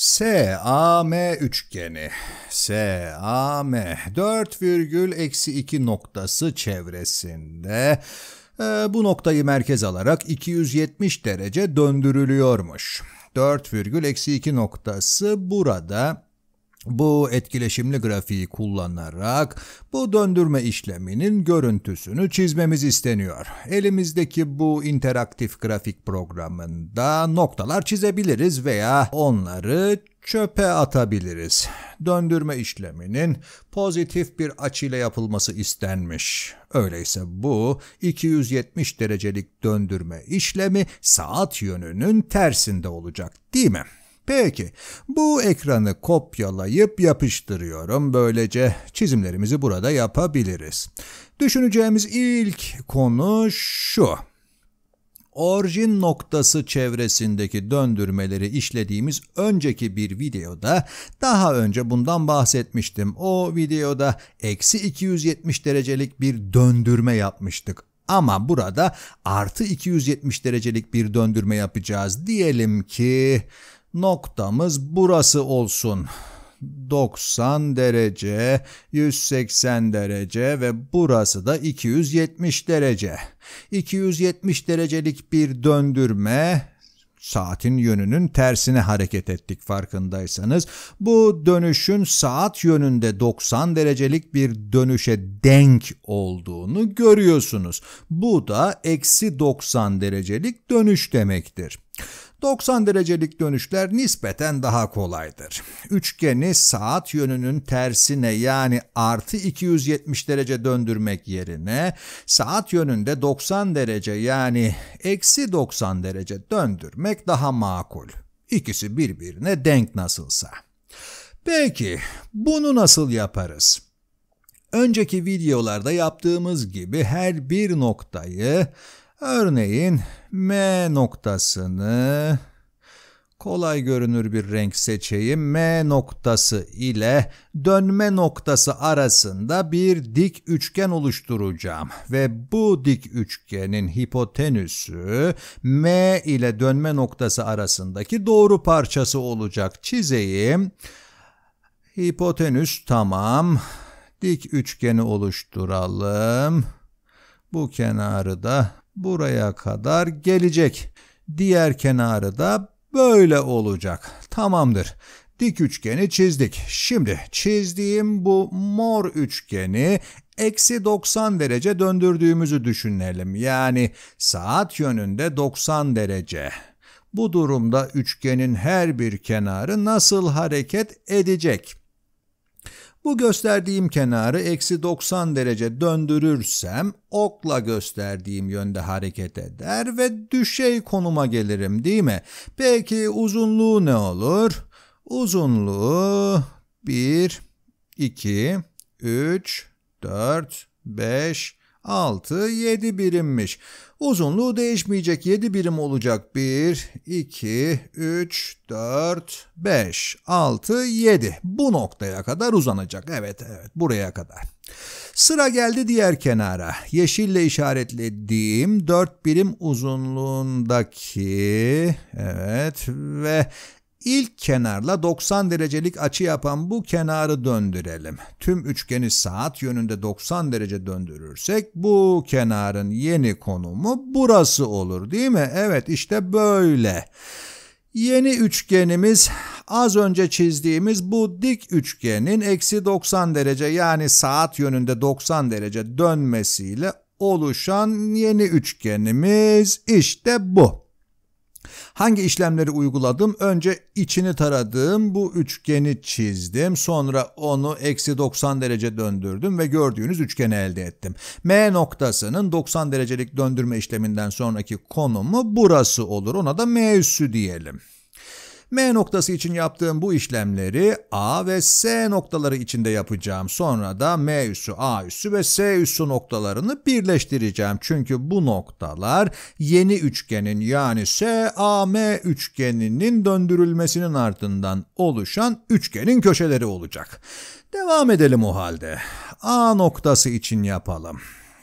SAM üçgeni SAM 4 virgül eksi 2 noktası çevresinde e, bu noktayı merkez alarak 270 derece döndürülüyormuş. 4 virgül eksi 2 noktası burada bu etkileşimli grafiği kullanarak bu döndürme işleminin görüntüsünü çizmemiz isteniyor. Elimizdeki bu interaktif grafik programında noktalar çizebiliriz veya onları çöpe atabiliriz. Döndürme işleminin pozitif bir açıyla yapılması istenmiş. Öyleyse bu 270 derecelik döndürme işlemi saat yönünün tersinde olacak değil mi? Peki bu ekranı kopyalayıp yapıştırıyorum. Böylece çizimlerimizi burada yapabiliriz. Düşüneceğimiz ilk konu şu orijin noktası çevresindeki döndürmeleri işlediğimiz önceki bir videoda daha önce bundan bahsetmiştim. O videoda eksi 270 derecelik bir döndürme yapmıştık. Ama burada artı 270 derecelik bir döndürme yapacağız. Diyelim ki Noktamız burası olsun. 90 derece, 180 derece ve burası da 270 derece. 270 derecelik bir döndürme saatin yönünün tersine hareket ettik farkındaysanız. Bu dönüşün saat yönünde 90 derecelik bir dönüşe denk olduğunu görüyorsunuz. Bu da eksi 90 derecelik dönüş demektir. 90 derecelik dönüşler nispeten daha kolaydır. Üçgeni saat yönünün tersine yani artı 270 derece döndürmek yerine saat yönünde 90 derece yani eksi 90 derece döndürmek daha makul. İkisi birbirine denk nasılsa. Peki bunu nasıl yaparız? Önceki videolarda yaptığımız gibi her bir noktayı Örneğin M noktasını kolay görünür bir renk seçeyim. M noktası ile dönme noktası arasında bir dik üçgen oluşturacağım ve bu dik üçgenin hipotenüsü M ile dönme noktası arasındaki doğru parçası olacak. Çizeyim. Hipotenüs tamam. Dik üçgeni oluşturalım. Bu kenarı da buraya kadar gelecek. Diğer kenarı da böyle olacak. Tamamdır. Dik üçgeni çizdik. Şimdi çizdiğim bu mor üçgeni eksi 90 derece döndürdüğümüzü düşünelim. Yani saat yönünde 90 derece. Bu durumda üçgenin her bir kenarı nasıl hareket edecek? Bu gösterdiğim kenarı eksi 90 derece döndürürsem okla gösterdiğim yönde hareket eder ve düşey konuma gelirim değil mi? Peki uzunluğu ne olur? Uzunluğu 1, 2, 3, 4, 5, 6, 7 birimmiş. Uzunluğu değişmeyecek 7 birim olacak. 1, 2, 3, 4, 5, 6, 7. Bu noktaya kadar uzanacak. Evet, evet buraya kadar. Sıra geldi diğer kenara. Yeşille işaretlediğim 4 birim uzunluğundaki evet ve İlk kenarla 90 derecelik açı yapan bu kenarı döndürelim. Tüm üçgeni saat yönünde 90 derece döndürürsek bu kenarın yeni konumu burası olur değil mi? Evet işte böyle. Yeni üçgenimiz az önce çizdiğimiz bu dik üçgenin eksi 90 derece yani saat yönünde 90 derece dönmesiyle oluşan yeni üçgenimiz işte bu. Hangi işlemleri uyguladım? Önce içini taradım, bu üçgeni çizdim. Sonra onu eksi 90 derece döndürdüm ve gördüğünüz üçgeni elde ettim. M noktasının 90 derecelik döndürme işleminden sonraki konumu burası olur. Ona da M üssü diyelim. M noktası için yaptığım bu işlemleri A ve S noktaları içinde yapacağım. Sonra da M üssü, A üssü ve S üssü noktalarını birleştireceğim. Çünkü bu noktalar yeni üçgenin yani SAM üçgeninin döndürülmesinin ardından oluşan üçgenin köşeleri olacak. Devam edelim o halde. A noktası için yapalım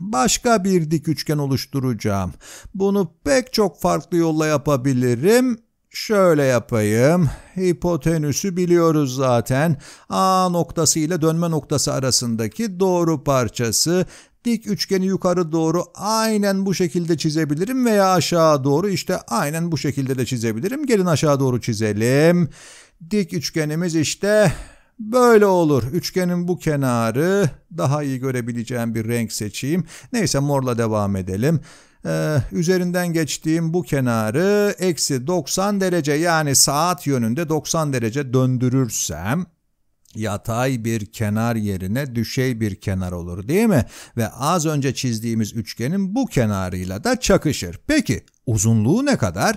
başka bir dik üçgen oluşturacağım. Bunu pek çok farklı yolla yapabilirim Şöyle yapayım. Hipotenüsü biliyoruz zaten. A noktası ile dönme noktası arasındaki doğru parçası. Dik üçgeni yukarı doğru aynen bu şekilde çizebilirim veya aşağı doğru işte aynen bu şekilde de çizebilirim. Gelin aşağı doğru çizelim. Dik üçgenimiz işte Böyle olur. Üçgenin bu kenarı daha iyi görebileceğim bir renk seçeyim. Neyse morla devam edelim. Ee, üzerinden geçtiğim bu kenarı eksi 90 derece yani saat yönünde 90 derece döndürürsem yatay bir kenar yerine düşey bir kenar olur değil mi? Ve az önce çizdiğimiz üçgenin bu kenarıyla da çakışır. Peki uzunluğu ne kadar?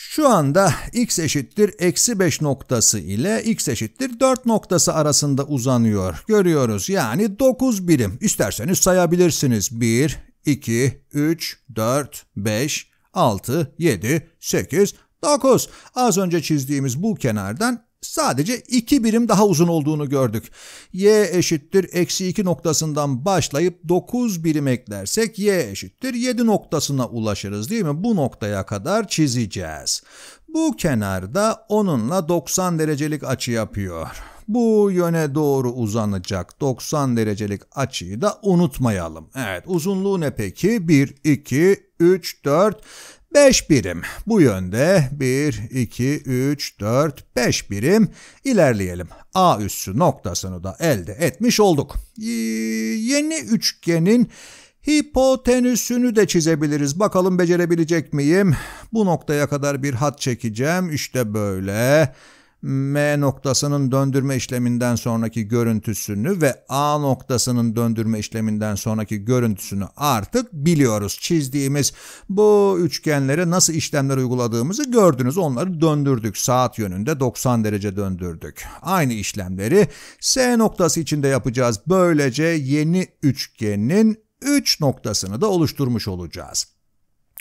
Şu anda x eşittir eksi 5 noktası ile x eşittir 4 noktası arasında uzanıyor. Görüyoruz yani 9 birim. İsterseniz sayabilirsiniz. 1, 2, 3, 4, 5, 6, 7, 8, 9. Az önce çizdiğimiz bu kenardan sadece 2 birim daha uzun olduğunu gördük. y eşittir eksi 2 noktasından başlayıp 9 birim eklersek y eşittir 7 noktasına ulaşırız değil mi? Bu noktaya kadar çizeceğiz. Bu kenarda onunla 90 derecelik açı yapıyor bu yöne doğru uzanacak 90 derecelik açıyı da unutmayalım. Evet uzunluğu ne peki? 1, 2, 3, 4, 5 birim. Bu yönde 1, 2, 3, 4, 5 birim ilerleyelim. A üssü noktasını da elde etmiş olduk. Yeni üçgenin Hipotenüsünü de çizebiliriz. Bakalım becerebilecek miyim? Bu noktaya kadar bir hat çekeceğim. İşte böyle. M noktasının döndürme işleminden sonraki görüntüsünü ve A noktasının döndürme işleminden sonraki görüntüsünü artık biliyoruz. Çizdiğimiz bu üçgenlere nasıl işlemler uyguladığımızı gördünüz. Onları döndürdük. Saat yönünde 90 derece döndürdük. Aynı işlemleri S noktası içinde yapacağız. Böylece yeni üçgenin 3 üç noktasını da oluşturmuş olacağız.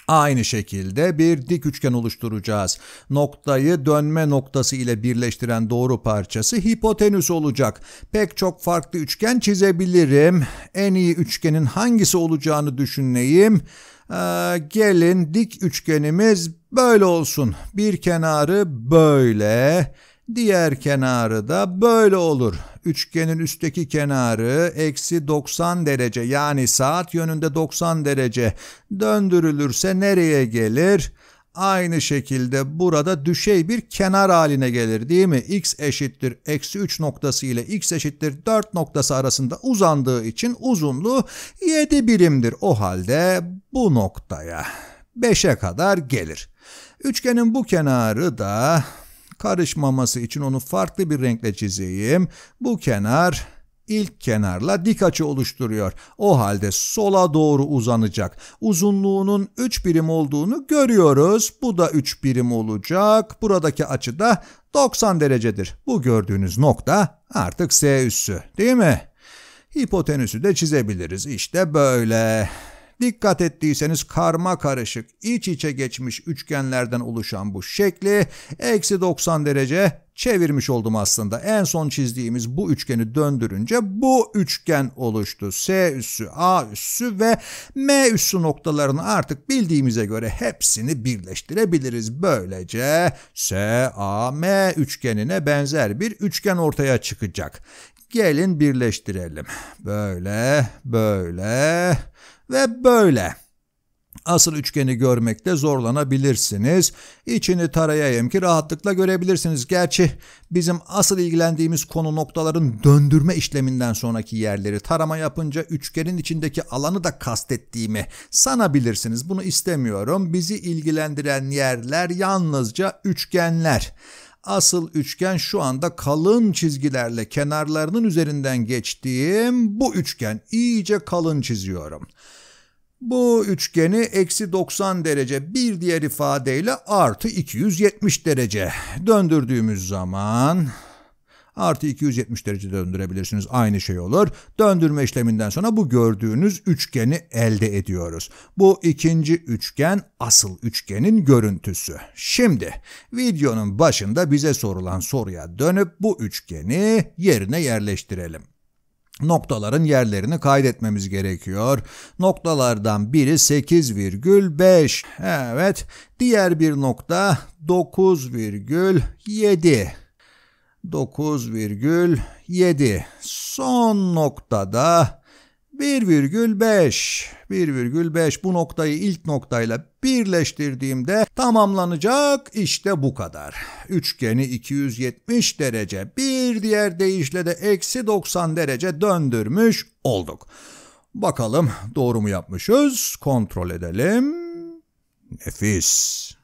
Aynı şekilde bir dik üçgen oluşturacağız. Noktayı dönme noktası ile birleştiren doğru parçası hipotenüs olacak. Pek çok farklı üçgen çizebilirim. En iyi üçgenin hangisi olacağını düşüneyim. Ee, gelin dik üçgenimiz böyle olsun. Bir kenarı böyle, Diğer kenarı da böyle olur. Üçgenin üstteki kenarı eksi 90 derece yani saat yönünde 90 derece döndürülürse nereye gelir? Aynı şekilde burada düşey bir kenar haline gelir değil mi? x eşittir eksi 3 noktası ile x eşittir 4 noktası arasında uzandığı için uzunluğu 7 birimdir. O halde bu noktaya 5'e kadar gelir. Üçgenin bu kenarı da Karışmaması için onu farklı bir renkle çizeyim. Bu kenar ilk kenarla dik açı oluşturuyor. O halde sola doğru uzanacak. Uzunluğunun 3 birim olduğunu görüyoruz. Bu da 3 birim olacak. Buradaki açı da 90 derecedir. Bu gördüğünüz nokta artık S üssü değil mi? Hipotenüsü de çizebiliriz. İşte böyle. Dikkat ettiyseniz karma karışık iç içe geçmiş üçgenlerden oluşan bu şekli eksi 90 derece çevirmiş oldum aslında. En son çizdiğimiz bu üçgeni döndürünce bu üçgen oluştu. S üssü, A üssü ve M üssü noktalarını artık bildiğimize göre hepsini birleştirebiliriz. Böylece S A M üçgenine benzer bir üçgen ortaya çıkacak. Gelin birleştirelim. Böyle, böyle, ve böyle. Asıl üçgeni görmekte zorlanabilirsiniz. İçini tarayayım ki rahatlıkla görebilirsiniz. Gerçi bizim asıl ilgilendiğimiz konu noktaların döndürme işleminden sonraki yerleri tarama yapınca üçgenin içindeki alanı da kastettiğimi sanabilirsiniz. Bunu istemiyorum. Bizi ilgilendiren yerler yalnızca üçgenler. Asıl üçgen şu anda kalın çizgilerle kenarlarının üzerinden geçtiğim bu üçgen. İyice kalın çiziyorum.'' Bu üçgeni eksi 90 derece bir diğer ifadeyle artı 270 derece döndürdüğümüz zaman artı 270 derece döndürebilirsiniz. Aynı şey olur. Döndürme işleminden sonra bu gördüğünüz üçgeni elde ediyoruz. Bu ikinci üçgen asıl üçgenin görüntüsü. Şimdi videonun başında bize sorulan soruya dönüp bu üçgeni yerine yerleştirelim noktaların yerlerini kaydetmemiz gerekiyor. Noktalardan biri 8,5. Evet, diğer bir nokta 9,7. 9,7. Son noktada 1,5 1,5 bu noktayı ilk noktayla birleştirdiğimde tamamlanacak işte bu kadar. Üçgeni 270 derece bir diğer deyişle de eksi 90 derece döndürmüş olduk. Bakalım doğru mu yapmışız? Kontrol edelim. Nefis.